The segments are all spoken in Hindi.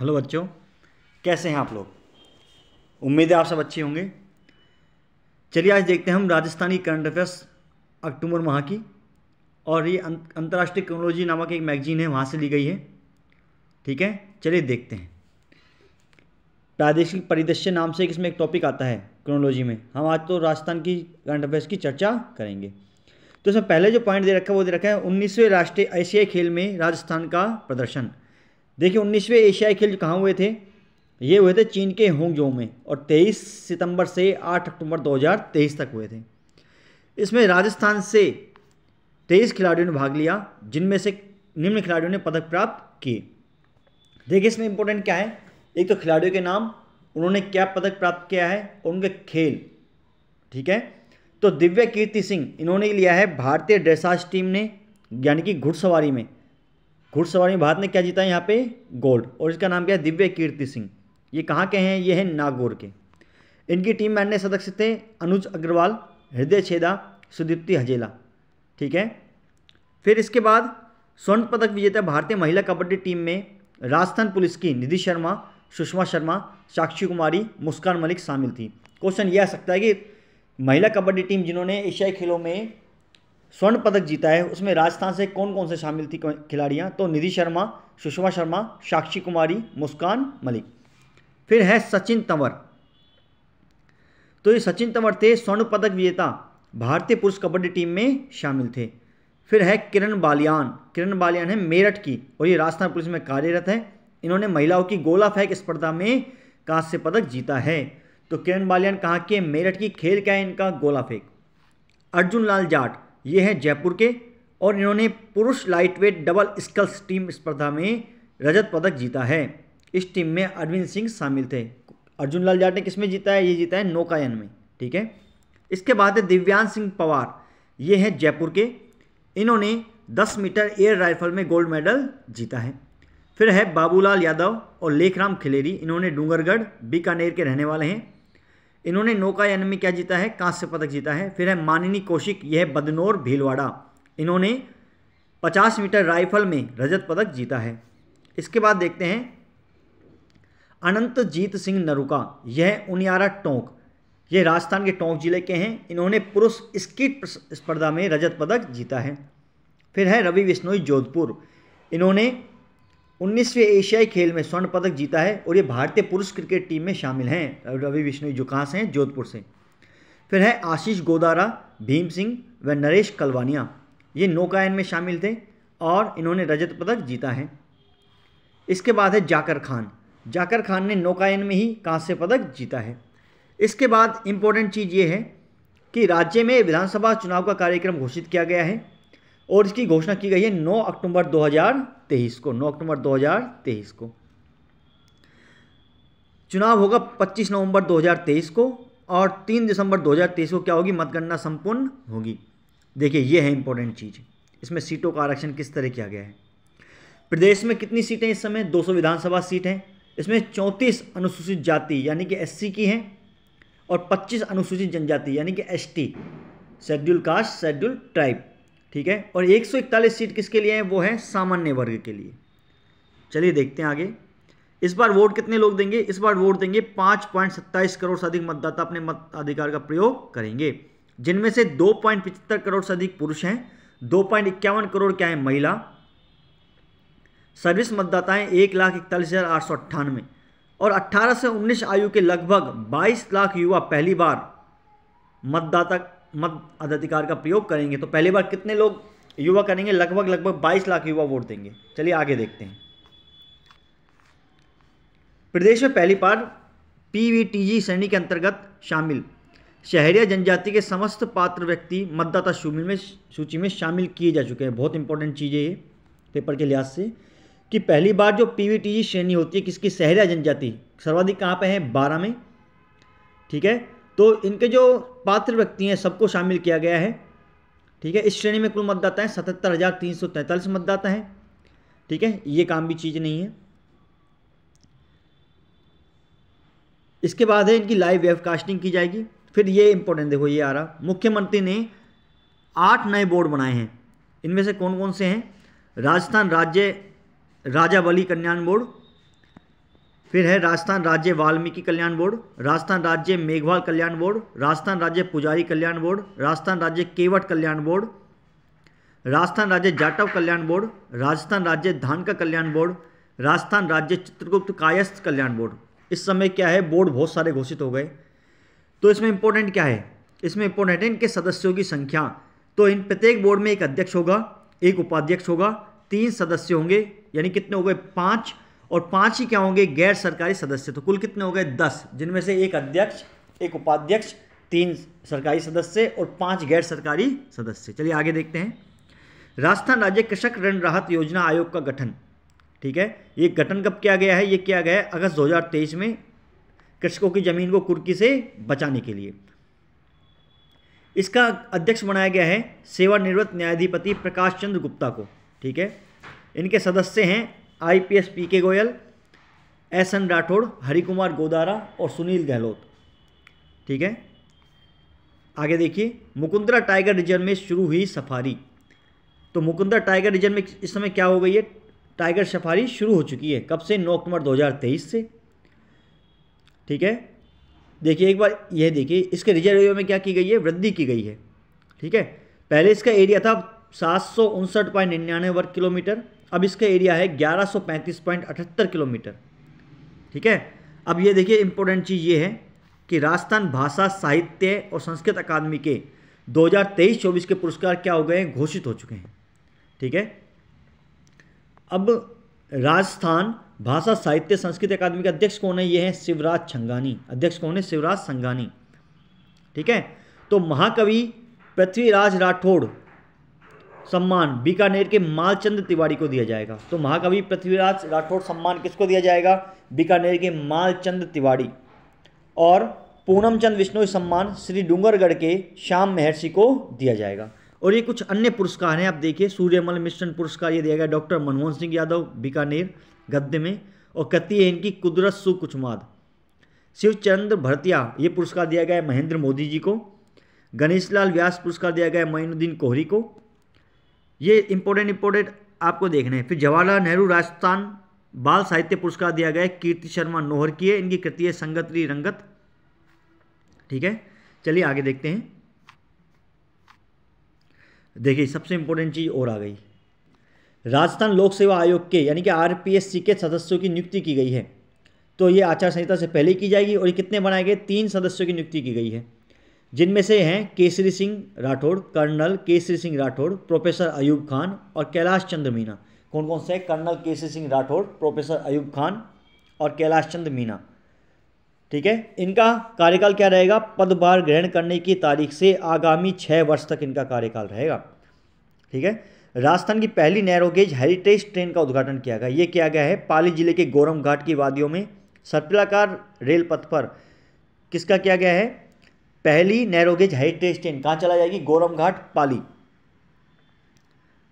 हेलो बच्चों कैसे हैं आप लोग उम्मीद है आप सब अच्छे होंगे चलिए आज देखते हैं हम राजस्थानी करंट अफेयर्स अक्टूबर माह की और ये अं-, अंतर्राष्ट्रीय क्रोनोलॉजी नामक एक मैगजीन है वहाँ से ली गई है ठीक है चलिए देखते हैं प्रादेशिक परिदृश्य नाम से इसमें एक टॉपिक आता है क्रोनोलॉजी में हम आज तो राजस्थान की करंट अफेयर्स की चर्चा करेंगे तो इसमें पहले जो पॉइंट दे रखा है वो दे रखा है उन्नीसवें राष्ट्रीय एशियाई खेल में राजस्थान का प्रदर्शन देखिए उन्नीसवें एशियाई खेल कहाँ हुए थे ये हुए थे चीन के होंगजोंग में और 23 सितंबर से 8 अक्टूबर 2023 तक हुए थे इसमें राजस्थान से तेईस खिलाड़ियों ने भाग लिया जिनमें से निम्न खिलाड़ियों ने पदक प्राप्त किए देखिए इसमें इंपॉर्टेंट क्या है एक तो खिलाड़ियों के नाम उन्होंने क्या पदक प्राप्त किया है और उनके खेल ठीक है तो दिव्य कीर्ति सिंह इन्होंने लिया है भारतीय ड्रेसाज टीम ने यानी कि घुड़सवारी में घुड़सवारी में भारत ने क्या जीता है यहाँ पे गोल्ड और इसका नाम क्या है दिव्य कीर्ति सिंह ये कहाँ के हैं ये हैं नागौर के इनकी टीम में अन्य सदस्य थे अनुज अग्रवाल हृदय छेदा सुदीप्ति हजेला ठीक है फिर इसके बाद स्वर्ण पदक विजेता भारतीय महिला कबड्डी टीम में राजस्थान पुलिस की निधि शर्मा सुषमा शर्मा साक्षी कुमारी मुस्कान मलिक शामिल थी क्वेश्चन यह आ सकता है कि महिला कबड्डी टीम जिन्होंने एशियाई खेलों में स्वर्ण पदक जीता है उसमें राजस्थान से कौन कौन से शामिल थी खिलाड़ियां तो निधि शर्मा सुषमा शर्मा साक्षी कुमारी मुस्कान मलिक फिर है सचिन तंवर तो ये सचिन तंवर थे स्वर्ण पदक विजेता भारतीय पुरुष कबड्डी टीम में शामिल थे फिर है किरण बालियान किरण बालियान है मेरठ की और ये राजस्थान पुलिस में कार्यरत है इन्होंने महिलाओं की गोला फेंक स्पर्धा में कांस्य पदक जीता है तो किरण बालियान कहाँ के मेरठ की खेल क्या है इनका गोला फेंक अर्जुन लाल जाट ये हैं जयपुर के और इन्होंने पुरुष लाइटवेट डबल स्कल्स टीम स्पर्धा में रजत पदक जीता है इस टीम में अरविंद सिंह शामिल थे अर्जुन लाल जाट ने किस में जीता है ये जीता है नौकायन में ठीक है इसके बाद है दिव्यांग सिंह पवार ये हैं जयपुर के इन्होंने 10 मीटर एयर राइफल में गोल्ड मेडल जीता है फिर है बाबूलाल यादव और लेखराम खिलेरी इन्होंने डूंगरगढ़ बीकानेर के रहने वाले हैं इन्होंने नौकायन में क्या जीता है कांस्य पदक जीता है फिर है मानिनी कौशिक यह बदनौर भीलवाड़ा इन्होंने 50 मीटर राइफल में रजत पदक जीता है इसके बाद देखते हैं अनंतजीत सिंह नरुका यह उनियारा टोंक ये राजस्थान के टोंक जिले के हैं इन्होंने पुरुष स्कीट स्पर्धा में रजत पदक जीता है फिर है रवि विश्नोई जोधपुर इन्होंने उन्नीसवें एशियाई खेल में स्वर्ण पदक जीता है और ये भारतीय पुरुष क्रिकेट टीम में शामिल हैं रवि विष्णु जो कहाँ से हैं जोधपुर से फिर है आशीष गोदारा भीम सिंह व नरेश कलवानिया ये नौकायन में शामिल थे और इन्होंने रजत पदक जीता है इसके बाद है जाकर खान जाकर खान ने नौकायन में ही कांस्य पदक जीता है इसके बाद इम्पोर्टेंट चीज़ ये है कि राज्य में विधानसभा चुनाव का कार्यक्रम घोषित किया गया है और इसकी घोषणा की गई है 9 अक्टूबर 2023 को 9 अक्टूबर 2023 को चुनाव होगा 25 नवंबर 2023 को और 3 दिसंबर 2023 को क्या होगी मतगणना संपूर्ण होगी देखिए ये है इंपॉर्टेंट चीज़ इसमें सीटों का आरक्षण किस तरह किया गया है प्रदेश में कितनी सीटें इस समय 200 विधानसभा सीट हैं इसमें 34 अनुसूचित जाति यानी कि एससी की हैं और 25 अनुसूचित जनजाति यानी कि ST schedule caste schedule tribe ठीक है और 141 सीट किसके लिए है वो है सामान्य वर्ग के लिए चलिए देखते हैं आगे इस बार वोट कितने लोग देंगे इस बार वोट देंगे 5.27 करोड़ से अधिक मतदाता अपने मत अधिकार का प्रयोग करेंगे जिनमें से 2.75 करोड़ से अधिक पुरुष हैं दो पॉइंट इक्यावन करोड़ क्या है महिला सर्विस मतदाताएं एक लाख इकतालीस हज़ार आठ सौ अट्ठानवे और 18 से 19 आयु के लगभग 22 लाख युवा पहली बार मतदाता मत अधिकार का प्रयोग करेंगे तो पहली बार कितने लोग युवा करेंगे लगभग लगभग 22 लाख युवा वोट देंगे चलिए आगे देखते हैं प्रदेश में पहली बार पीवीटीजी श्रेणी के अंतर्गत शामिल शहरिया जनजाति के समस्त पात्र व्यक्ति मतदाता शूमिल में सूची में शामिल किए जा चुके हैं बहुत इंपॉर्टेंट चीज़ है ये पेपर के लिहाज से कि पहली बार जो पीवीटीजी श्रेणी होती है किसकी शहरिया जनजाति सर्वाधिक कहाँ पे है बारह में ठीक है तो इनके जो पात्र व्यक्ति हैं सबको शामिल किया गया है ठीक है इस श्रेणी में कुल मतदाता हैं सतहत्तर हज़ार तीन सौ तैंतालीस मतदाता हैं ठीक है ये काम भी चीज़ नहीं है इसके बाद है इनकी लाइव वेबकास्टिंग की जाएगी फिर ये इंपॉर्टेंट देखो ये आ रहा मुख्यमंत्री ने आठ नए बोर्ड बनाए हैं इनमें से कौन कौन से हैं राजस्थान राज्य राजा बली कल्याण बोर्ड फिर है राजस्थान राज्य वाल्मीकि कल्याण बोर्ड राजस्थान राज्य मेघवाल कल्याण बोर्ड राजस्थान राज्य पुजारी कल्याण बोर्ड राजस्थान राज्य केवट कल्याण बोर्ड राजस्थान राज्य जाटव कल्याण बोर्ड राजस्थान राज्य धान का कल्याण बोर्ड राजस्थान राज्य चित्रगुप्त कायस्थ कल्याण बोर्ड इस समय क्या है बोर्ड बहुत सारे घोषित हो गए तो इसमें इंपॉर्टेंट क्या है इसमें इंपॉर्टेंट है इनके सदस्यों की संख्या तो इन प्रत्येक बोर्ड में एक अध्यक्ष होगा एक उपाध्यक्ष होगा तीन सदस्य होंगे यानी कितने हो गए पाँच और पांच ही क्या होंगे गैर सरकारी सदस्य तो कुल कितने हो गए दस जिनमें से एक अध्यक्ष एक उपाध्यक्ष तीन सरकारी सदस्य और पांच गैर सरकारी सदस्य चलिए आगे देखते हैं राजस्थान राज्य कृषक ऋण राहत योजना आयोग का गठन ठीक है ये गठन कब किया गया है ये किया गया है अगस्त दो में कृषकों की जमीन को कुर्की से बचाने के लिए इसका अध्यक्ष बनाया गया है सेवानिवृत्त न्यायाधिपति प्रकाश चंद्र गुप्ता को ठीक है इनके सदस्य हैं IPS P K Goyal S N Rathore Harikumar Godara और सुनील गहलोत ठीक है आगे देखिए मुकुंदरा टाइगर रिजर्व में शुरू हुई सफारी तो मुकुंदरा टाइगर रिजर्व में इस समय क्या हो गई है टाइगर सफारी शुरू हो चुकी है कब से नौ अक्टूबर 2023 से ठीक है देखिए एक बार यह देखिए इसके रिजर्व में क्या की गई है वृद्धि की गई है ठीक है पहले इसका एरिया था सात वर्ग किलोमीटर अब इसका एरिया है 1135.78 किलोमीटर ठीक है अब ये देखिए इम्पोर्टेंट चीज़ ये है कि राजस्थान भाषा साहित्य और संस्कृत अकादमी के 2023-24 के पुरस्कार क्या हो गए हैं घोषित हो चुके हैं ठीक है अब राजस्थान भाषा साहित्य संस्कृत अकादमी के अध्यक्ष कौन है ये है शिवराज छंगानी अध्यक्ष कौन है शिवराज संगानी ठीक है तो महाकवि पृथ्वीराज राठौड़ सम्मान बीकानेर के मालचंद तिवारी को दिया जाएगा तो महाकवि पृथ्वीराज राठौड़ सम्मान किसको दिया जाएगा बीकानेर के मालचंद तिवारी और पूनम चंद विष्णु सम्मान श्री डूंगरगढ़ के श्याम महर्षि को दिया जाएगा और ये कुछ अन्य पुरस्कार हैं आप देखिए सूर्यमल मिश्रण पुरस्कार ये दिया गया डॉक्टर मनमोहन सिंह यादव बीकानेर गद्य में और कति है इनकी कुदरत सु शिवचंद्र भरतिया ये पुरस्कार दिया गया महेंद्र मोदी जी को गणेश लाल व्यास पुरस्कार दिया गया मोइनुद्दीन कोहरी को ये इंपॉर्टेंट इंपॉर्टेंट आपको देखने हैं फिर जवाहरलाल नेहरू राजस्थान बाल साहित्य पुरस्कार दिया गया कीर्ति शर्मा नोहर की है इनकी कृति है संगत री रंगत ठीक है चलिए आगे देखते हैं देखिए सबसे इंपॉर्टेंट चीज़ और आ गई राजस्थान लोक सेवा आयोग के यानी कि आरपीएससी के सदस्यों की नियुक्ति की गई है तो ये आचार संहिता से पहले की जाएगी और ये कितने बनाए गए तीन सदस्यों की नियुक्ति की गई है जिनमें से हैं केसरी सिंह राठौड़ कर्नल केसरी सिंह राठौड़ प्रोफेसर अयूब खान और कैलाश चंद्र मीना कौन कौन से कर्नल केसरी सिंह राठौड़ प्रोफेसर अयूब खान और कैलाश चंद्र मीना ठीक है इनका कार्यकाल क्या रहेगा पदभार ग्रहण करने की तारीख से आगामी छः वर्ष तक इनका कार्यकाल रहेगा ठीक है राजस्थान की पहली नैरोगेज हेरिटेज ट्रेन का उद्घाटन किया गया ये किया गया है पाली जिले के गोरम घाट की वादियों में सर्पिलाकार रेल पथ पर किसका किया गया है पहली नैरोगेज हेरिटेज ट्रेन कहाँ चला जाएगी गोरम घाट पाली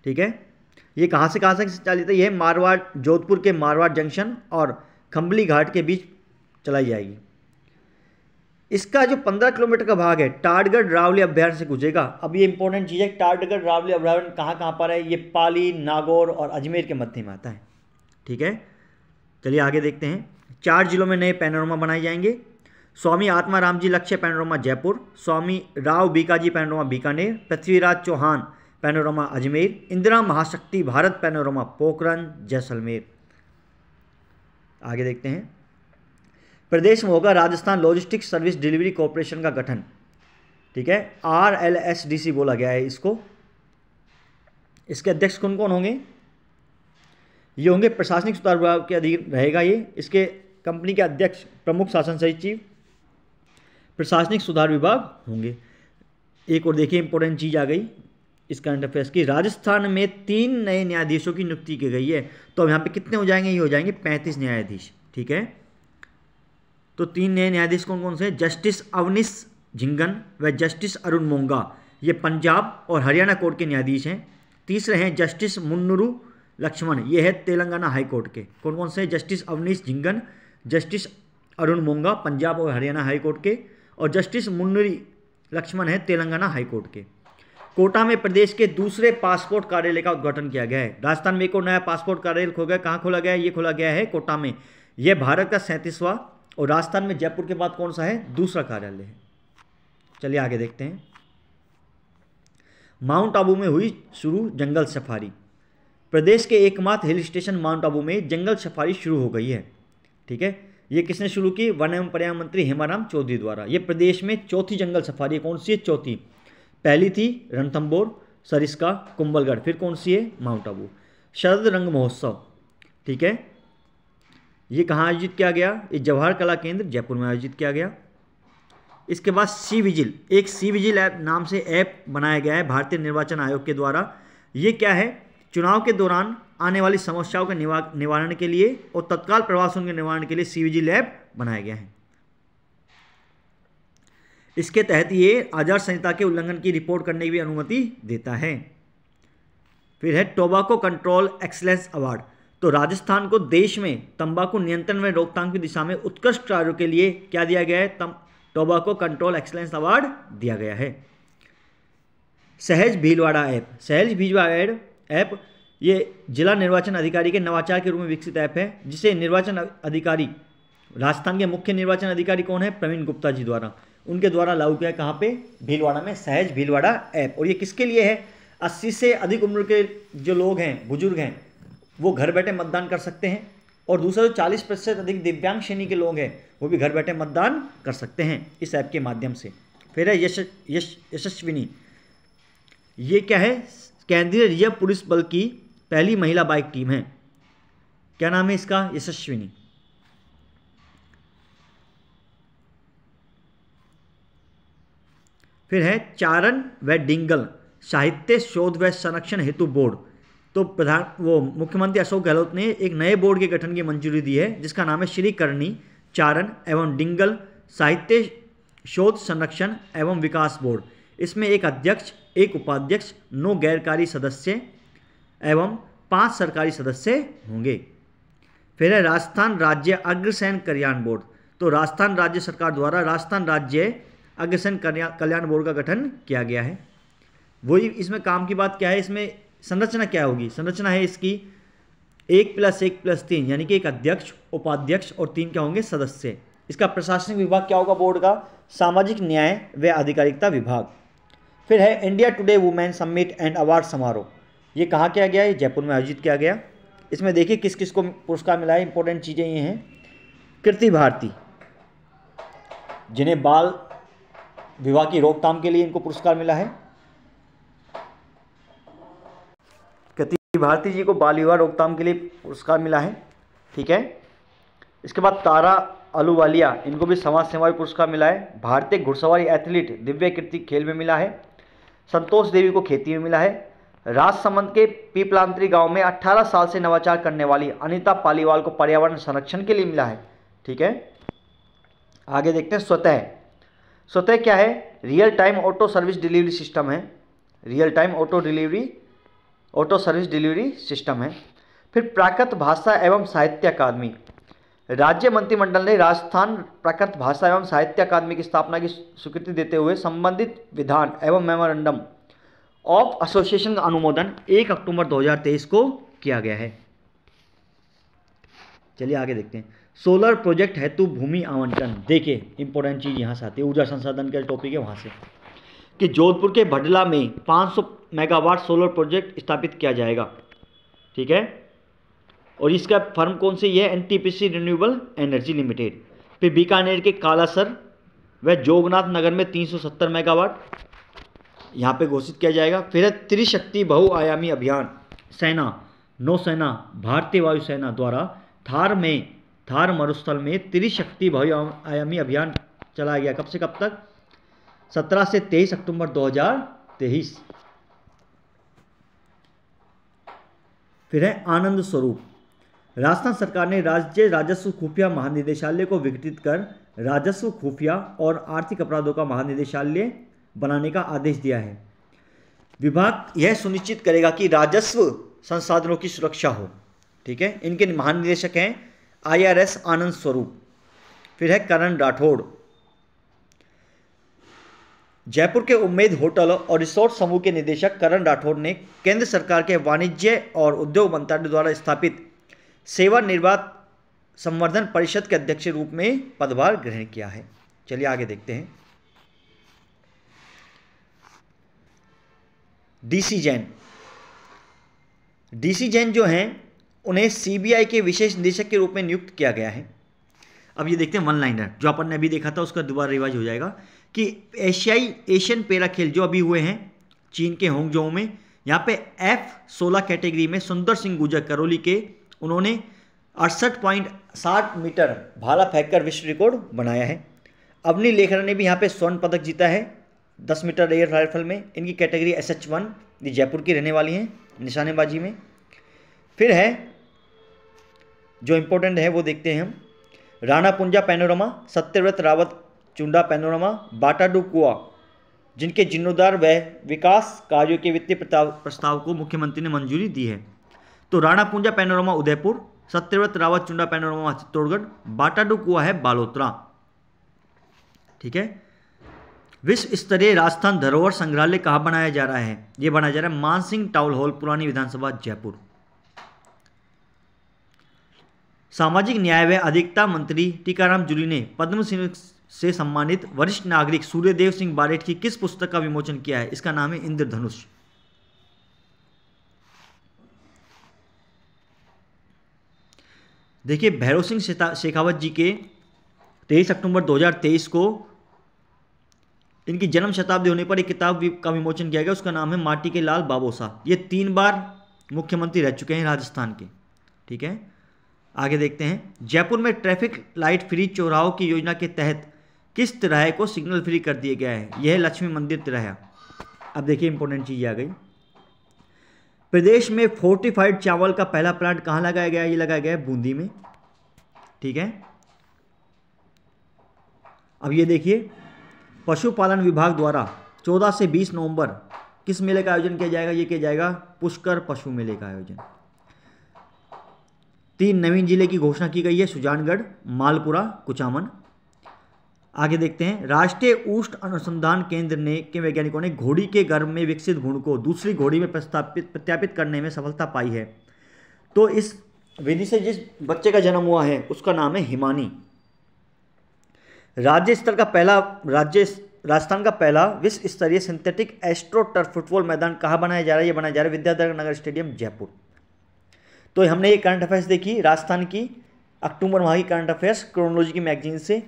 ठीक है ये कहाँ से कहाँ से चली जाता है यह मारवाड़ जोधपुर के मारवाड़ जंक्शन और खम्बली घाट के बीच चलाई जाएगी इसका जो पंद्रह किलोमीटर का भाग है टाडगढ़ रावली अभ्यारण से गुजरेगा अब ये इंपॉर्टेंट चीज़ है टाटगढ़ रावली अभ्यारण कहाँ कहाँ पर है ये पाली नागौर और अजमेर के मध्य में आता है ठीक है चलिए आगे देखते हैं चार जिलों में नए पैनोरमा बनाए जाएंगे स्वामी Atma Ramji Lakshya panorama Jaipur Swami Rao Bikaji panorama Bikaner Prithviraj Chauhan panorama Ajmer Indira Mahashakti Bharat panorama Pokhran Jaisalmer आगे देखते हैं प्रदेश में होगा Rajasthan logistic service delivery corporation का गठन ठीक है R L S D C बोला गया है इसको इसके अध्यक्ष कौन कौन होंगे ये होंगे प्रशासनिक सुधार विभाग के अधीन रहेगा ये इसके कंपनी के अध्यक्ष प्रमुख शासन सचिव प्रशासनिक सुधार विभाग होंगे एक और देखिए इंपॉर्टेंट चीज़ आ गई इस करंट अफेयर्स की राजस्थान में तीन नए न्यायाधीशों की नियुक्ति की गई है तो अब यहां पे कितने हो जाएंगे ये हो जाएंगे पैंतीस न्यायाधीश ठीक है तो तीन नए न्यायाधीश कौन कौन से हैं जस्टिस अवनिश झिंगन व जस्टिस अरुण मोंगा ये पंजाब और हरियाणा कोर्ट के न्यायाधीश हैं तीसरे हैं जस्टिस मुन्नुरु लक्ष्मण ये है तेलंगाना हाई कोर्ट के कौन कौन से जस्टिस अवनीश झिंगन जस्टिस अरुण मोंगा पंजाब और हरियाणा हाई कोर्ट के और जस्टिस मुन्नरी लक्ष्मण है तेलंगाना हाईकोर्ट के कोटा में प्रदेश के दूसरे पासपोर्ट कार्यालय का उद्घाटन किया गया है राजस्थान में एक और नया पासपोर्ट कार्यालय खो गया कहाँ खोला गया है ये खोला गया है कोटा में यह भारत का सैंतीसवां और राजस्थान में जयपुर के बाद कौन सा है दूसरा कार्यालय है चलिए आगे देखते हैं माउंट आबू में हुई शुरू जंगल सफारी प्रदेश के एकमात्र हिल स्टेशन माउंट आबू में जंगल सफारी शुरू हो गई है ठीक है ये किसने शुरू की वन एवं पर्यावरण मंत्री हेमाराम चौधरी द्वारा ये प्रदेश में चौथी जंगल सफारी कौन सी है चौथी पहली थी रणथम्बोर सरिस्का कुंबलगढ़ फिर कौन सी है माउंट आबू शरद रंग महोत्सव ठीक है ये कहाँ आयोजित किया गया ये जवाहर कला केंद्र जयपुर में आयोजित किया गया इसके बाद सी विजिल एक सी विजिल ऐप नाम से ऐप बनाया गया है भारतीय निर्वाचन आयोग के द्वारा ये क्या है चुनाव के दौरान आने वाली समस्याओं के निवारण के लिए और तत्काल प्रवासों के निवारण के लिए सीवीजी लैब बनाया गया है इसके तहत ये आचार संहिता के उल्लंघन की रिपोर्ट करने की भी अनुमति देता है फिर है टोबाको कंट्रोल एक्सलेंस अवार्ड तो राजस्थान को देश में तंबाकू नियंत्रण में रोकथाम की दिशा में उत्कृष्ट कार्यों के लिए क्या दिया गया है तम टोबाको कंट्रोल एक्सलेंस अवार्ड दिया गया है सहज भीलवाड़ा ऐप सहज भीलवाड़ा ऐप ऐप ये जिला निर्वाचन अधिकारी के नवाचार के रूप में विकसित ऐप है जिसे निर्वाचन अधिकारी राजस्थान के मुख्य निर्वाचन अधिकारी कौन है प्रवीण गुप्ता जी द्वारा उनके द्वारा लागू किया कहाँ पे भीलवाड़ा में सहज भीलवाड़ा ऐप और ये किसके लिए है अस्सी से अधिक उम्र के जो लोग हैं बुजुर्ग हैं वो घर बैठे मतदान कर सकते हैं और दूसरा जो चालीस प्रतिशत अधिक दिव्यांग श्रेणी के लोग हैं वो भी घर बैठे मतदान कर सकते हैं इस ऐप के माध्यम से फिर है यश यश यशस्विनी ये क्या है केंद्रीय रिजर्व पुलिस बल की पहली महिला बाइक टीम है क्या नाम है इसका यशस्विनी फिर है चारण व डिंगल साहित्य शोध व संरक्षण हेतु बोर्ड तो प्रधान वो मुख्यमंत्री अशोक गहलोत ने एक नए बोर्ड के गठन की मंजूरी दी है जिसका नाम है श्री करणी चारण एवं डिंगल साहित्य शोध संरक्षण एवं विकास बोर्ड इसमें एक अध्यक्ष एक उपाध्यक्ष नौ गैरकारी सदस्य एवं पांच सरकारी सदस्य होंगे फिर है राजस्थान राज्य अग्रसैन कल्याण बोर्ड तो राजस्थान राज्य सरकार द्वारा राजस्थान राज्य अग्रसैन कल्याण बोर्ड का गठन किया गया है वही इसमें काम की बात क्या है इसमें संरचना क्या होगी संरचना है इसकी एक प्लस एक प्लस तीन यानी कि एक अध्यक्ष उपाध्यक्ष और तीन क्या होंगे सदस्य इसका प्रशासनिक विभाग क्या होगा बोर्ड का सामाजिक न्याय व आधिकारिकता विभाग फिर है India Today women summit and award समारोह ये कहाँ किया गया है जयपुर में आयोजित किया गया इसमें देखिए किस किस को पुरस्कार मिला है इंपॉर्टेंट चीज़ें ये हैं कृति भारती जिन्हें बाल विवाह की रोकथाम के लिए इनको पुरस्कार मिला है कृति भारती जी को बाल विवाह रोकथाम के लिए पुरस्कार मिला है ठीक है इसके बाद तारा अलूवालिया इनको भी समाज सेवा पुरस्कार मिला है भारतीय घुड़सवारी एथलीट दिव्य कीर्ति खेल में मिला है संतोष देवी को खेती में मिला है राजसमंद के पीपलांतरी गांव में 18 साल से नवाचार करने वाली अनिता पालीवाल को पर्यावरण संरक्षण के लिए मिला है ठीक है आगे देखते हैं स्वतः स्वतः क्या है real time auto service delivery system है real time auto delivery auto service delivery system है फिर प्राकृत भाषा एवं साहित्य अकादमी राज्य मंत्रिमंडल ने राजस्थान प्राकृत भाषा एवं साहित्य अकादमी की स्थापना की स्वीकृति देते हुए संबंधित विधान एवं मेमोरेंडम ऑफ एसोसिएशन का अनुमोदन 1 अक्टूबर 2023 को किया गया है चलिए आगे देखते हैं सोलर प्रोजेक्ट हेतु भूमि आवंटन देखिए इंपॉर्टेंट चीज़ यहाँ से आती है ऊर्जा संसाधन का टॉपिक है वहाँ से कि जोधपुर के भडला में 500 मेगावाट सोलर प्रोजेक्ट स्थापित किया जाएगा ठीक है और इसका फर्म कौन सी है एन रिन्यूएबल एनर्जी लिमिटेड फिर बीकानेर के कालासर वह जोगनाथ नगर में 370 मेगावाट यहाँ पे घोषित किया जाएगा फिर है त्रिशक्ति बहुआयामी अभियान सेना नौसेना भारतीय वायुसेना द्वारा थार में थार मरुस्थल में त्रिशक्ति बहुआयामी अभियान चलाया गया कब से कब तक 17 से 23 अक्टूबर 2023 फिर है आनंद स्वरूप राजस्थान सरकार ने राज्य राजस्व खुफिया महानिदेशालय को विघटित कर राजस्व खुफिया और आर्थिक अपराधों का महानिदेशालय बनाने का आदेश दिया है विभाग यह सुनिश्चित करेगा कि राजस्व संसाधनों की सुरक्षा हो ठीक है इनके महानिदेशक हैं आईआरएस आनंद स्वरूप फिर है करण राठौड़ जयपुर के उम्मेद होटल और रिसोर्ट समूह के निदेशक करण राठौड़ ने केंद्र सरकार के वाणिज्य और उद्योग मंत्रालय द्वारा स्थापित सेवा निर्वात संवर्धन परिषद के अध्यक्ष रूप में पदभार ग्रहण किया है चलिए आगे देखते हैं डीसी जैन डीसी जैन जो हैं उन्हें सीबीआई के विशेष निदेशक के रूप में नियुक्त किया गया है अब ये देखते हैं वन लाइनर जो अपन ने अभी देखा था उसका दोबारा रिवाज हो जाएगा कि एशियाई एशियन पेरा खेल जो अभी हुए हैं चीन के होंगजोंग में यहाँ पे एफ सोलह कैटेगरी में सुंदर सिंह गुजर करौली के उन्होंने अड़सठ पॉइंट साठ मीटर भाला फेंककर विश्व रिकॉर्ड बनाया है अवनी लेखरा ने भी यहाँ पे स्वर्ण पदक जीता है दस मीटर एयर राइफल में इनकी कैटेगरी एस एच वन ये जयपुर की रहने वाली हैं निशानेबाजी में फिर है जो इम्पोर्टेंट है वो देखते हैं हम राणा पुंजा पैनोरमा सत्यव्रत रावत चुंडा पैनोरमा बाटाडू कुआ जिनके जिन्नोदार व विकास कार्यों के वित्तीय प्रस्ताव को मुख्यमंत्री ने मंजूरी दी है तो राणा पूंजा पैनोरमा उदयपुर सत्यव्रत रावत चुंडा पैनोरमा चित्तौड़गढ़ बाटाडू कुआ है बालोत्रा ठीक है विश्व स्तरीय राजस्थान धरोहर संग्रहालय कहाँ बनाया जा रहा है ये बनाया जा रहा है मानसिंह टाउन हॉल पुरानी विधानसभा जयपुर सामाजिक न्याय व अधिकता मंत्री टीकाराम जुली ने पद्म सिंह से सम्मानित वरिष्ठ नागरिक सूर्यदेव सिंह बारेठ की किस पुस्तक का विमोचन किया है इसका नाम है इंद्रधनुष देखिए भैरव सिंह शेखावत जी के तेईस अक्टूबर 2023 को इनकी जन्म शताब्दी होने पर एक किताब का विमोचन किया गया उसका नाम है माटी के लाल बाबोसा ये तीन बार मुख्यमंत्री रह चुके हैं राजस्थान के ठीक है आगे देखते हैं जयपुर में ट्रैफिक लाइट फ्री चौराहों की योजना के तहत किस तिराहे को सिग्नल फ्री कर दिया गया है यह लक्ष्मी मंदिर तिराया अब देखिए इंपॉर्टेंट चीज़ आ गई प्रदेश में फोर्टिफाइड चावल का पहला प्लांट कहां लगाया गया ये लगाया गया है बूंदी में ठीक है अब ये देखिए पशुपालन विभाग द्वारा 14 से 20 नवंबर किस मेले का आयोजन किया जाएगा ये किया जाएगा पुष्कर पशु मेले का आयोजन तीन नवीन जिले की घोषणा की गई है सुजानगढ़ मालपुरा कुचामन आगे देखते हैं राष्ट्रीय उष्ण अनुसंधान केंद्र ने के वैज्ञानिकों ने घोड़ी के गर्भ में विकसित गुण को दूसरी घोड़ी में प्रस्थापित प्रत्यापित करने में सफलता पाई है तो इस विधि से जिस बच्चे का जन्म हुआ है उसका नाम है हिमानी राज्य स्तर का पहला राज्य राजस्थान का पहला विश्व स्तरीय सिंथेटिक एस्ट्रोटर्फ फुटबॉल मैदान कहाँ बनाया जा रहा है ये बनाया जा रहा है विद्याधर नगर स्टेडियम जयपुर तो हमने ये करंट अफेयर्स देखी राजस्थान की अक्टूबर माह की करंट अफेयर्स क्रोनोलॉजी की मैगजीन से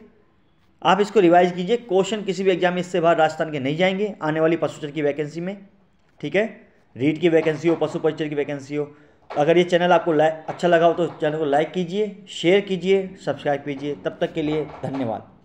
आप इसको रिवाइज कीजिए क्वेश्चन किसी भी एग्जाम में इससे बाहर राजस्थान के नहीं जाएंगे आने वाली पशुचर की वैकेंसी में ठीक है रीड की वैकेंसी हो पशु परिचर की वैकेंसी हो अगर ये चैनल आपको अच्छा लगा हो तो चैनल को लाइक कीजिए शेयर कीजिए सब्सक्राइब कीजिए तब तक के लिए धन्यवाद